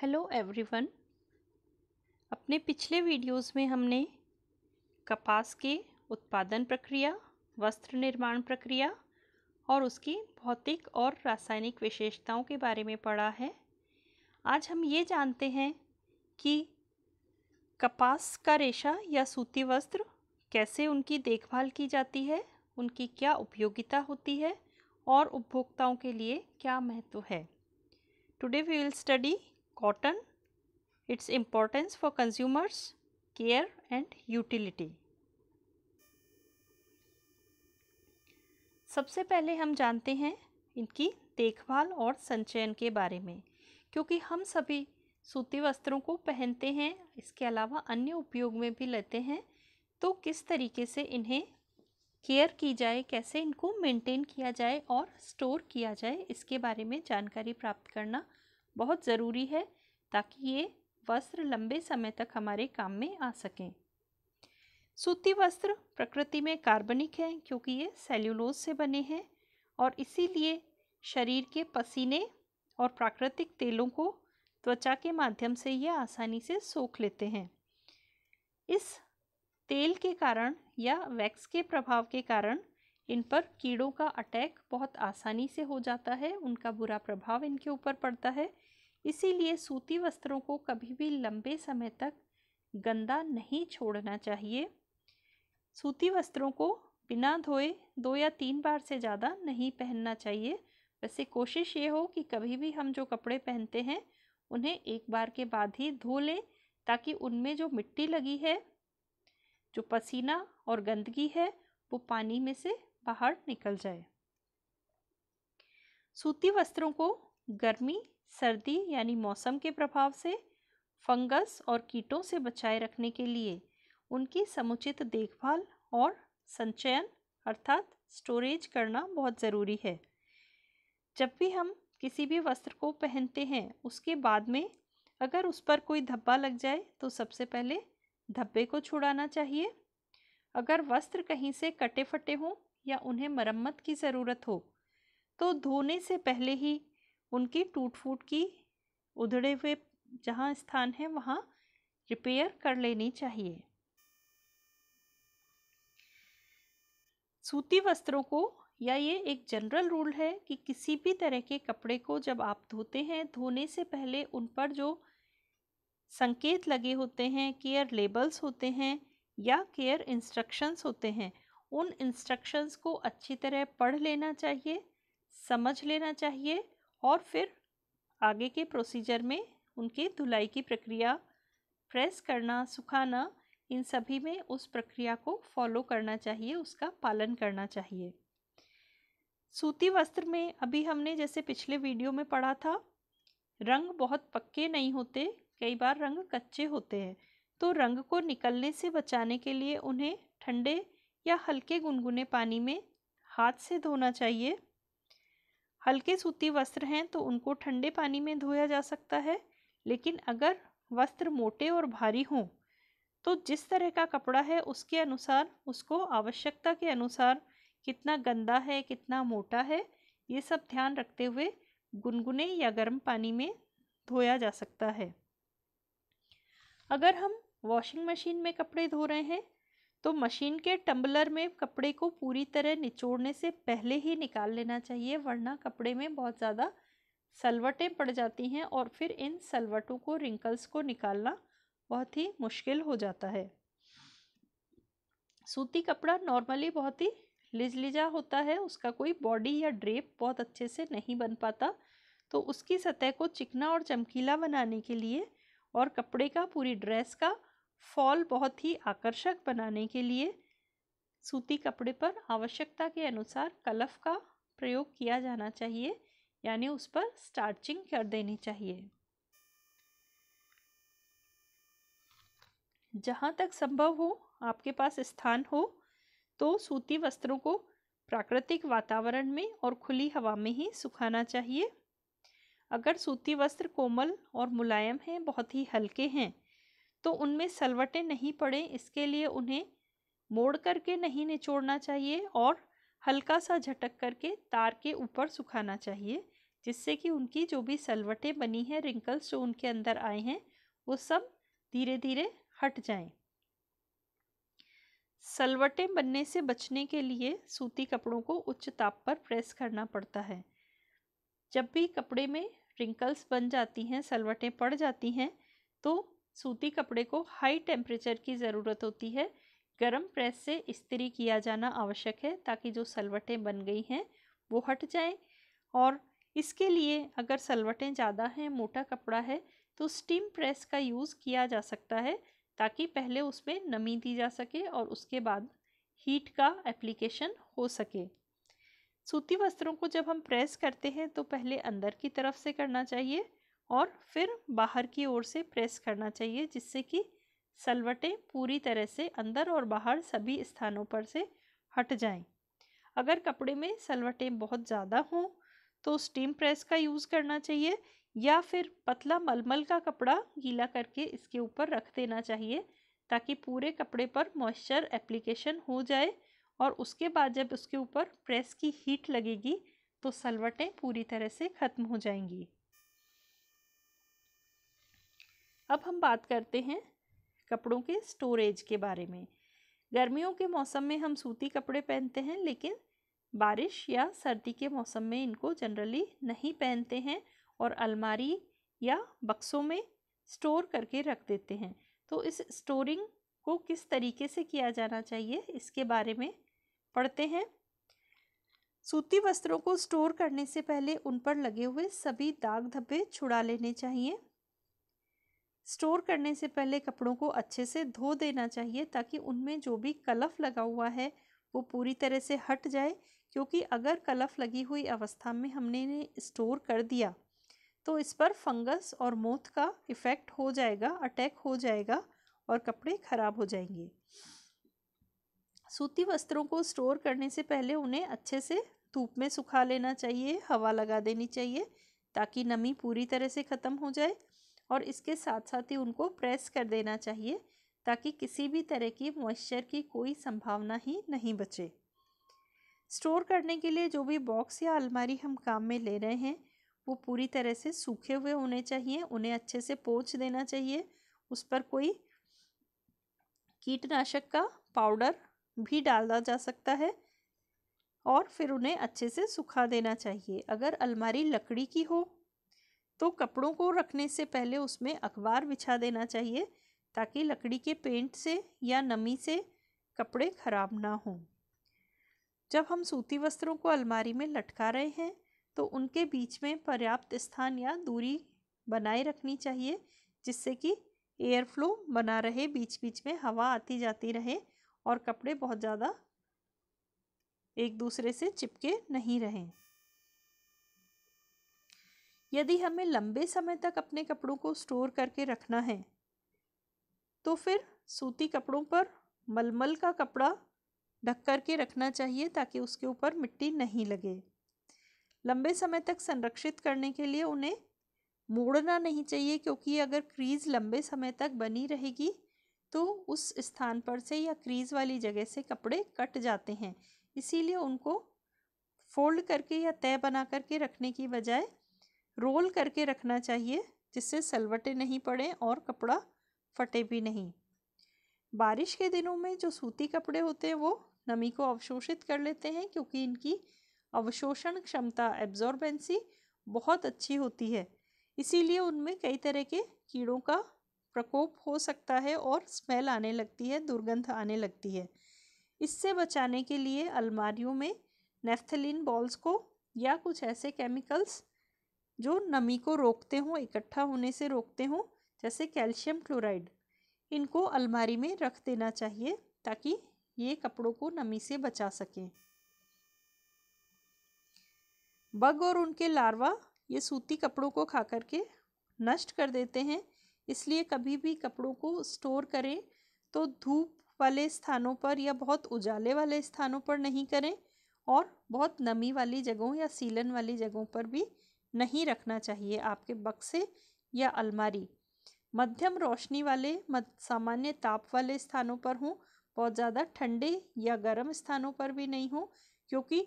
Hello everyone अपने पिछले videos में हमने कपास के उत्पादन प्रक्रिया वस्त्र निर्माण प्रक्रिया और उसकी भौतिक और रासायनिक विशेषताओं के बारे में पढ़ा है आज हम ये जानते हैं कि कपास का रेशा या सूती वस्त्र कैसे उनकी देखभाल की जाती है उनकी क्या उपयोगिता होती है और उपभोक्ताओं के लिए क्या महत्व है today we will study cotton its importance for consumers care and utility सबसे पहले हम जानते हैं इनकी देखभाल और संचयन के बारे में क्योंकि हम सभी सूती वस्त्रों को पहनते हैं इसके अलावा अन्य उपयोग में भी लेते हैं तो किस तरीके से इन्हें केयर की जाए कैसे इनको मेंटेन किया जाए और स्टोर किया जाए इसके बारे में जानकारी प्राप्त करना बहुत ज़रूरी है ताकि ये वस्त्र लंबे समय तक हमारे काम में आ सकें सूती वस्त्र प्रकृति में कार्बनिक हैं क्योंकि ये सेल्यूलोज से बने हैं और इसीलिए शरीर के पसीने और प्राकृतिक तेलों को त्वचा के माध्यम से ये आसानी से सोख लेते हैं इस तेल के कारण या वैक्स के प्रभाव के कारण इन पर कीड़ों का अटैक बहुत आसानी से हो जाता है उनका बुरा प्रभाव इनके ऊपर पड़ता है इसीलिए सूती वस्त्रों को कभी भी लंबे समय तक गंदा नहीं छोड़ना चाहिए सूती वस्त्रों को बिना धोए दो या तीन बार से ज़्यादा नहीं पहनना चाहिए वैसे कोशिश ये हो कि कभी भी हम जो कपड़े पहनते हैं उन्हें एक बार के बाद ही धो लें ताकि उनमें जो मिट्टी लगी है जो पसीना और गंदगी है वो पानी में से बाहर निकल जाए सूती वस्त्रों को गर्मी सर्दी यानी मौसम के प्रभाव से फंगस और कीटों से बचाए रखने के लिए उनकी समुचित देखभाल और संचयन अर्थात स्टोरेज करना बहुत ज़रूरी है जब भी हम किसी भी वस्त्र को पहनते हैं उसके बाद में अगर उस पर कोई धब्बा लग जाए तो सबसे पहले धब्बे को छुड़ाना चाहिए अगर वस्त्र कहीं से कटे फटे हों या उन्हें मरम्मत की ज़रूरत हो तो धोने से पहले ही उनके टूट फूट की उधड़े हुए जहाँ स्थान है वहाँ रिपेयर कर लेनी चाहिए सूती वस्त्रों को या ये एक जनरल रूल है कि किसी भी तरह के कपड़े को जब आप धोते हैं धोने से पहले उन पर जो संकेत लगे होते हैं केयर लेबल्स होते हैं या केयर इंस्ट्रक्शंस होते हैं उन इंस्ट्रक्शंस को अच्छी तरह पढ़ लेना चाहिए समझ लेना चाहिए और फिर आगे के प्रोसीजर में उनके धुलाई की प्रक्रिया प्रेस करना सुखाना इन सभी में उस प्रक्रिया को फॉलो करना चाहिए उसका पालन करना चाहिए सूती वस्त्र में अभी हमने जैसे पिछले वीडियो में पढ़ा था रंग बहुत पक्के नहीं होते कई बार रंग कच्चे होते हैं तो रंग को निकलने से बचाने के लिए उन्हें ठंडे या हल्के गुनगुने पानी में हाथ से धोना चाहिए हल्के सूती वस्त्र हैं तो उनको ठंडे पानी में धोया जा सकता है लेकिन अगर वस्त्र मोटे और भारी हों तो जिस तरह का कपड़ा है उसके अनुसार उसको आवश्यकता के अनुसार कितना गंदा है कितना मोटा है ये सब ध्यान रखते हुए गुनगुने या गर्म पानी में धोया जा सकता है अगर हम वॉशिंग मशीन में कपड़े धो रहे हैं तो मशीन के टम्बलर में कपड़े को पूरी तरह निचोड़ने से पहले ही निकाल लेना चाहिए वरना कपड़े में बहुत ज़्यादा सलवटें पड़ जाती हैं और फिर इन सलवटों को रिंकल्स को निकालना बहुत ही मुश्किल हो जाता है सूती कपड़ा नॉर्मली बहुत ही लिजलिजा होता है उसका कोई बॉडी या ड्रेप बहुत अच्छे से नहीं बन पाता तो उसकी सतह को चिकना और चमकीला बनाने के लिए और कपड़े का पूरी ड्रेस का फॉल बहुत ही आकर्षक बनाने के लिए सूती कपड़े पर आवश्यकता के अनुसार कलफ का प्रयोग किया जाना चाहिए यानी उस पर स्टार्चिंग कर देनी चाहिए जहाँ तक संभव हो आपके पास स्थान हो तो सूती वस्त्रों को प्राकृतिक वातावरण में और खुली हवा में ही सुखाना चाहिए अगर सूती वस्त्र कोमल और मुलायम हैं बहुत ही हल्के हैं तो उनमें सलवटें नहीं पड़े इसके लिए उन्हें मोड़ करके नहीं निचोड़ना चाहिए और हल्का सा झटक करके तार के ऊपर सुखाना चाहिए जिससे कि उनकी जो भी सलवटें बनी हैं रिंकल्स जो उनके अंदर आए हैं वो सब धीरे धीरे हट जाएं। सलवटें बनने से बचने के लिए सूती कपड़ों को उच्च ताप पर प्रेस करना पड़ता है जब भी कपड़े में रिंकल्स बन जाती हैं सलवटें पड़ जाती हैं तो सूती कपड़े को हाई टेम्परेचर की ज़रूरत होती है गर्म प्रेस से इस्त्री किया जाना आवश्यक है ताकि जो सलवटें बन गई हैं वो हट जाएं और इसके लिए अगर सलवटें ज़्यादा हैं मोटा कपड़ा है तो स्टीम प्रेस का यूज़ किया जा सकता है ताकि पहले उसमें नमी दी जा सके और उसके बाद हीट का एप्लीकेशन हो सके सूती वस्त्रों को जब हम प्रेस करते हैं तो पहले अंदर की तरफ से करना चाहिए और फिर बाहर की ओर से प्रेस करना चाहिए जिससे कि सलवटें पूरी तरह से अंदर और बाहर सभी स्थानों पर से हट जाएं। अगर कपड़े में सलवटें बहुत ज़्यादा हों तो स्टीम प्रेस का यूज़ करना चाहिए या फिर पतला मलमल का कपड़ा गीला करके इसके ऊपर रख देना चाहिए ताकि पूरे कपड़े पर मॉइस्चर एप्लीकेशन हो जाए और उसके बाद जब उसके ऊपर प्रेस की हीट लगेगी तो सलवटें पूरी तरह से ख़त्म हो जाएंगी अब हम बात करते हैं कपड़ों के स्टोरेज के बारे में गर्मियों के मौसम में हम सूती कपड़े पहनते हैं लेकिन बारिश या सर्दी के मौसम में इनको जनरली नहीं पहनते हैं और अलमारी या बक्सों में स्टोर करके रख देते हैं तो इस स्टोरिंग को किस तरीके से किया जाना चाहिए इसके बारे में पढ़ते हैं सूती वस्त्रों को स्टोर करने से पहले उन पर लगे हुए सभी दाग धब्बे छुड़ा लेने चाहिए स्टोर करने से पहले कपड़ों को अच्छे से धो देना चाहिए ताकि उनमें जो भी कलफ लगा हुआ है वो पूरी तरह से हट जाए क्योंकि अगर कलफ लगी हुई अवस्था में हमने इन्हें स्टोर कर दिया तो इस पर फंगस और मोथ का इफ़ेक्ट हो जाएगा अटैक हो जाएगा और कपड़े ख़राब हो जाएंगे सूती वस्त्रों को स्टोर करने से पहले उन्हें अच्छे से धूप में सुखा लेना चाहिए हवा लगा देनी चाहिए ताकि नमी पूरी तरह से ख़त्म हो जाए और इसके साथ साथ ही उनको प्रेस कर देना चाहिए ताकि किसी भी तरह की मॉइस्चर की कोई संभावना ही नहीं बचे स्टोर करने के लिए जो भी बॉक्स या अलमारी हम काम में ले रहे हैं वो पूरी तरह से सूखे हुए होने चाहिए उन्हें अच्छे से पोछ देना चाहिए उस पर कोई कीटनाशक का पाउडर भी डाला जा सकता है और फिर उन्हें अच्छे से सुखा देना चाहिए अगर अलमारी लकड़ी की हो तो कपड़ों को रखने से पहले उसमें अखबार बिछा देना चाहिए ताकि लकड़ी के पेंट से या नमी से कपड़े खराब ना हों जब हम सूती वस्त्रों को अलमारी में लटका रहे हैं तो उनके बीच में पर्याप्त स्थान या दूरी बनाए रखनी चाहिए जिससे कि एयर फ्लो बना रहे बीच बीच में हवा आती जाती रहे और कपड़े बहुत ज़्यादा एक दूसरे से चिपके नहीं रहें यदि हमें लंबे समय तक अपने कपड़ों को स्टोर करके रखना है तो फिर सूती कपड़ों पर मलमल का कपड़ा ढक करके रखना चाहिए ताकि उसके ऊपर मिट्टी नहीं लगे लंबे समय तक संरक्षित करने के लिए उन्हें मोड़ना नहीं चाहिए क्योंकि अगर क्रीज लंबे समय तक बनी रहेगी तो उस स्थान पर से या क्रीज वाली जगह से कपड़े कट जाते हैं इसीलिए उनको फोल्ड करके या तय बना करके रखने की बजाय रोल करके रखना चाहिए जिससे सलवटे नहीं पड़े और कपड़ा फटे भी नहीं बारिश के दिनों में जो सूती कपड़े होते हैं वो नमी को अवशोषित कर लेते हैं क्योंकि इनकी अवशोषण क्षमता एब्जॉर्बेंसी बहुत अच्छी होती है इसीलिए उनमें कई तरह के कीड़ों का प्रकोप हो सकता है और स्मेल आने लगती है दुर्गंध आने लगती है इससे बचाने के लिए अलमारियों में नेफ्थलिन बॉल्स को या कुछ ऐसे केमिकल्स जो नमी को रोकते हों इकट्ठा होने से रोकते हों जैसे कैल्शियम क्लोराइड इनको अलमारी में रख देना चाहिए ताकि ये कपड़ों को नमी से बचा सकें बग और उनके लार्वा ये सूती कपड़ों को खा करके नष्ट कर देते हैं इसलिए कभी भी कपड़ों को स्टोर करें तो धूप वाले स्थानों पर या बहुत उजाले वाले स्थानों पर नहीं करें और बहुत नमी वाली जगहों या सीलन वाली जगहों पर भी नहीं रखना चाहिए आपके बक्से या अलमारी मध्यम रोशनी वाले मत सामान्य ताप वाले स्थानों पर हों बहुत ज़्यादा ठंडे या गर्म स्थानों पर भी नहीं हों क्योंकि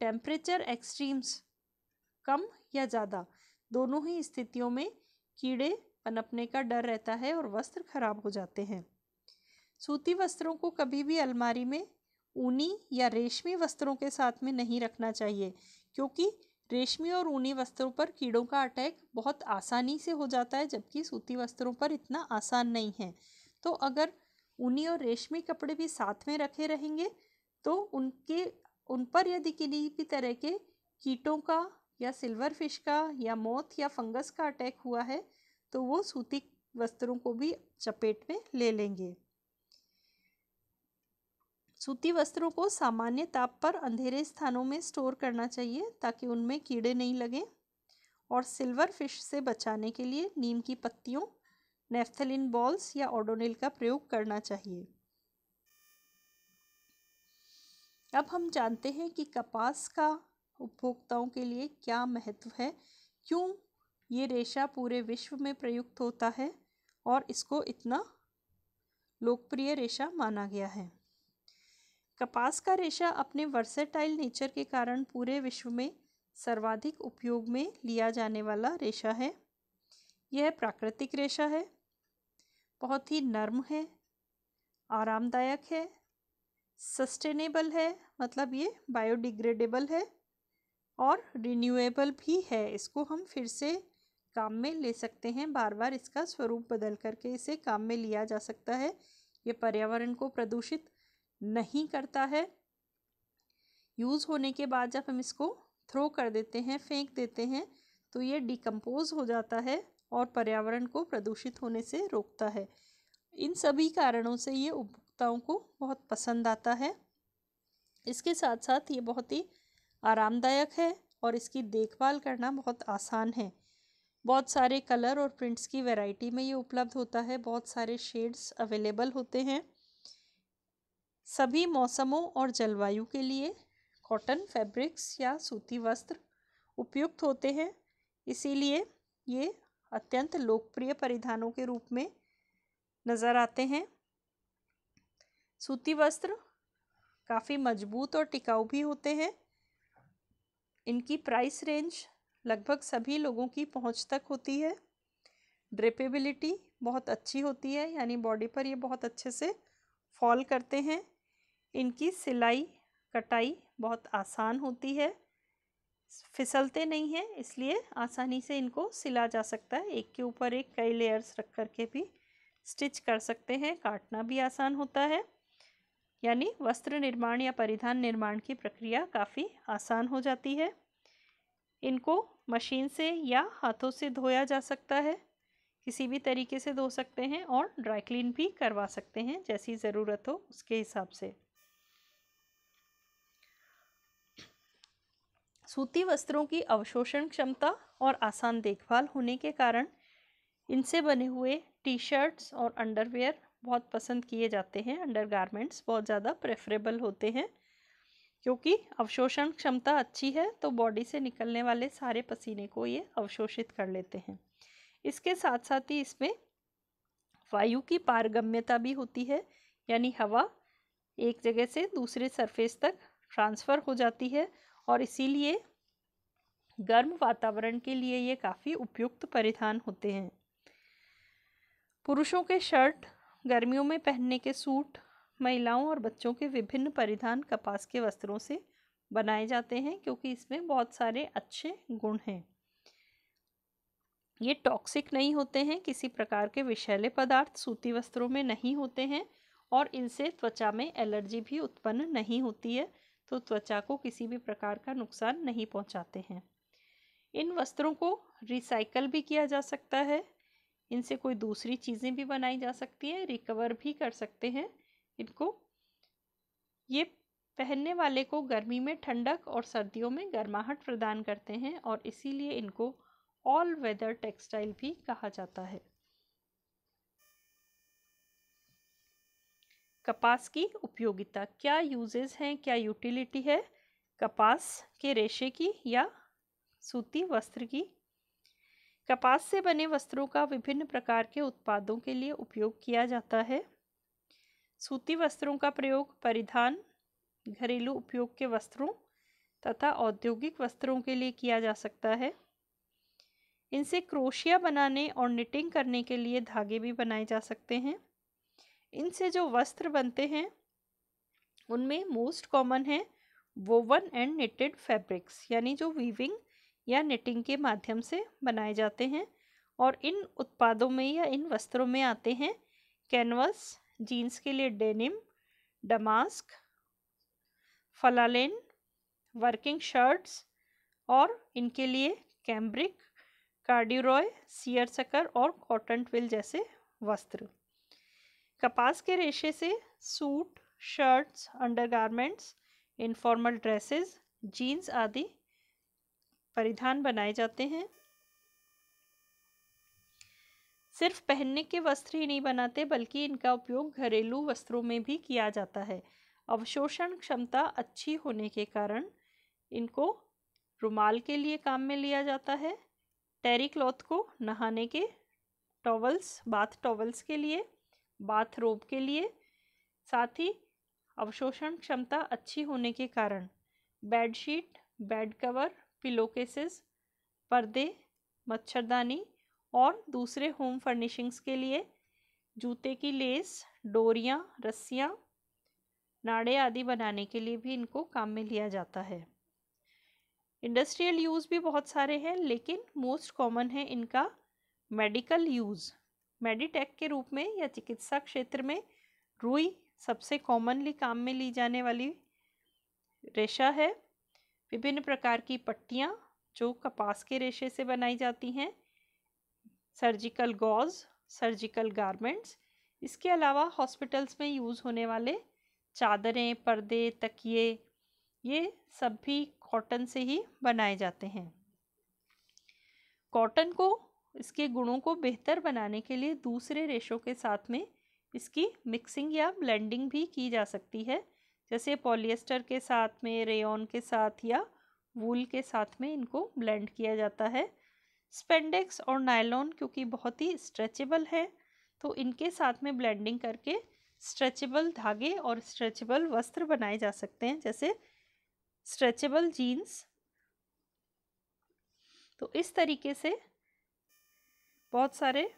टेम्परेचर एक्सट्रीम्स कम या ज़्यादा दोनों ही स्थितियों में कीड़े पनपने का डर रहता है और वस्त्र खराब हो जाते हैं सूती वस्त्रों को कभी भी अलमारी में ऊनी या रेशमी वस्त्रों के साथ में नहीं रखना चाहिए क्योंकि रेशमी और ऊनी वस्त्रों पर कीड़ों का अटैक बहुत आसानी से हो जाता है जबकि सूती वस्त्रों पर इतना आसान नहीं है तो अगर ऊनी और रेशमी कपड़े भी साथ में रखे रहेंगे तो उनके उन पर यदि किसी भी तरह के कीटों का या सिल्वर फिश का या मौत या फंगस का अटैक हुआ है तो वो सूती वस्त्रों को भी चपेट में ले लेंगे सूती वस्त्रों को सामान्य ताप पर अंधेरे स्थानों में स्टोर करना चाहिए ताकि उनमें कीड़े नहीं लगें और सिल्वर फिश से बचाने के लिए नीम की पत्तियों नेफ्थलिन बॉल्स या ओडोनिल का प्रयोग करना चाहिए अब हम जानते हैं कि कपास का उपभोक्ताओं के लिए क्या महत्व है क्यों ये रेशा पूरे विश्व में प्रयुक्त होता है और इसको इतना लोकप्रिय रेशा माना गया है कपास का रेशा अपने वर्सेटाइल नेचर के कारण पूरे विश्व में सर्वाधिक उपयोग में लिया जाने वाला रेशा है यह प्राकृतिक रेशा है बहुत ही नर्म है आरामदायक है सस्टेनेबल है मतलब ये बायोडिग्रेडेबल है और रिन्यूएबल भी है इसको हम फिर से काम में ले सकते हैं बार बार इसका स्वरूप बदल करके इसे काम में लिया जा सकता है ये पर्यावरण को प्रदूषित नहीं करता है यूज़ होने के बाद जब हम इसको थ्रो कर देते हैं फेंक देते हैं तो ये डिकम्पोज हो जाता है और पर्यावरण को प्रदूषित होने से रोकता है इन सभी कारणों से ये उपभोक्ताओं को बहुत पसंद आता है इसके साथ साथ ये बहुत ही आरामदायक है और इसकी देखभाल करना बहुत आसान है बहुत सारे कलर और प्रिंट्स की वैरायटी में ये उपलब्ध होता है बहुत सारे शेड्स अवेलेबल होते हैं सभी मौसमों और जलवायु के लिए कॉटन फैब्रिक्स या सूती वस्त्र उपयुक्त होते हैं इसीलिए ये अत्यंत लोकप्रिय परिधानों के रूप में नज़र आते हैं सूती वस्त्र काफ़ी मजबूत और टिकाऊ भी होते हैं इनकी प्राइस रेंज लगभग सभी लोगों की पहुंच तक होती है ड्रेपेबिलिटी बहुत अच्छी होती है यानी बॉडी पर ये बहुत अच्छे से फॉल करते हैं इनकी सिलाई कटाई बहुत आसान होती है फिसलते नहीं हैं इसलिए आसानी से इनको सिला जा सकता है एक के ऊपर एक कई लेयर्स रख कर के भी स्टिच कर सकते हैं काटना भी आसान होता है यानी वस्त्र निर्माण या परिधान निर्माण की प्रक्रिया काफ़ी आसान हो जाती है इनको मशीन से या हाथों से धोया जा सकता है किसी भी तरीके से धो सकते हैं और ड्राई क्लीन भी करवा सकते हैं जैसी ज़रूरत हो उसके हिसाब से सूती वस्त्रों की अवशोषण क्षमता और आसान देखभाल होने के कारण इनसे बने हुए टी शर्ट्स और अंडरवेयर बहुत पसंद किए जाते हैं अंडर गारमेंट्स बहुत ज़्यादा प्रेफरेबल होते हैं क्योंकि अवशोषण क्षमता अच्छी है तो बॉडी से निकलने वाले सारे पसीने को ये अवशोषित कर लेते हैं इसके साथ साथ ही इसमें वायु की पारगम्यता भी होती है यानी हवा एक जगह से दूसरे सरफेस तक ट्रांसफ़र हो जाती है और इसीलिए गर्म वातावरण के लिए ये काफ़ी उपयुक्त परिधान होते हैं पुरुषों के शर्ट गर्मियों में पहनने के सूट महिलाओं और बच्चों के विभिन्न परिधान कपास के वस्त्रों से बनाए जाते हैं क्योंकि इसमें बहुत सारे अच्छे गुण हैं ये टॉक्सिक नहीं होते हैं किसी प्रकार के विषैले पदार्थ सूती वस्त्रों में नहीं होते हैं और इनसे त्वचा में एलर्जी भी उत्पन्न नहीं होती है तो त्वचा को किसी भी प्रकार का नुकसान नहीं पहुंचाते हैं इन वस्त्रों को रिसाइकल भी किया जा सकता है इनसे कोई दूसरी चीज़ें भी बनाई जा सकती हैं रिकवर भी कर सकते हैं इनको ये पहनने वाले को गर्मी में ठंडक और सर्दियों में गर्माहट प्रदान करते हैं और इसीलिए इनको ऑल वेदर टेक्सटाइल भी कहा जाता है कपास की उपयोगिता क्या यूजेस हैं क्या यूटिलिटी है कपास के रेशे की या सूती वस्त्र की कपास से बने वस्त्रों का विभिन्न प्रकार के उत्पादों के लिए उपयोग किया जाता है सूती वस्त्रों का प्रयोग परिधान घरेलू उपयोग के वस्त्रों तथा औद्योगिक वस्त्रों के लिए किया जा सकता है इनसे क्रोशिया बनाने और निटिंग करने के लिए धागे भी बनाए जा सकते हैं इनसे जो वस्त्र बनते हैं उनमें मोस्ट कॉमन है वोवन एंड निटेड फैब्रिक्स यानी जो वीविंग या निटिंग के माध्यम से बनाए जाते हैं और इन उत्पादों में या इन वस्त्रों में आते हैं कैनवस जीन्स के लिए denim damask flannel working shirts और इनके लिए कैम्ब्रिक कार्डियोरॉय सियर सकर और कॉटन ट्विल जैसे वस्त्र कपास के रेशे से suit shirts undergarments informal dresses jeans आदि परिधान बनाए जाते हैं सिर्फ पहनने के वस्त्र ही नहीं बनाते बल्कि इनका उपयोग घरेलू वस्त्रों में भी किया जाता है अवशोषण क्षमता अच्छी होने के कारण इनको रुमाल के लिए काम में लिया जाता है टेरी क्लॉथ को नहाने के टॉवल्स बाथ टॉवल्स के लिए बाथरोब के लिए साथ ही अवशोषण क्षमता अच्छी होने के कारण bedsheet bed cover pillow cases पर्दे मच्छरदानी और दूसरे होम फर्निशिंग्स के लिए जूते की लेस डोरियाँ रस्सियाँ नाड़े आदि बनाने के लिए भी इनको काम में लिया जाता है इंडस्ट्रियल यूज़ भी बहुत सारे हैं लेकिन मोस्ट कॉमन है इनका मेडिकल यूज़ मेडिटेक के रूप में या चिकित्सा क्षेत्र में रुई सबसे कॉमनली काम में ली जाने वाली रेशा है विभिन्न प्रकार की पट्टियाँ जो कपास के रेशे से बनाई जाती हैं सर्जिकल गॉज सर्जिकल गारमेंट्स इसके अलावा हॉस्पिटल्स में यूज़ होने वाले चादरें पर्दे तकिए ये सब भी कॉटन से ही बनाए जाते हैं कॉटन को इसके गुणों को बेहतर बनाने के लिए दूसरे रेशों के साथ में इसकी मिक्सिंग या ब्लेंडिंग भी की जा सकती है जैसे पॉलिएस्टर के साथ में रेयन के साथ या वूल के साथ में इनको ब्लेंड किया जाता है स्पेंडेक्स और नायलॉन क्योंकि बहुत ही स्ट्रेचेबल है तो इनके साथ में ब्लेंडिंग करके स्ट्रेचेबल धागे और स्ट्रेचेबल वस्त्र बनाए जा सकते हैं जैसे स्ट्रेचेबल जीन्स तो इस तरीके से बहुत सारे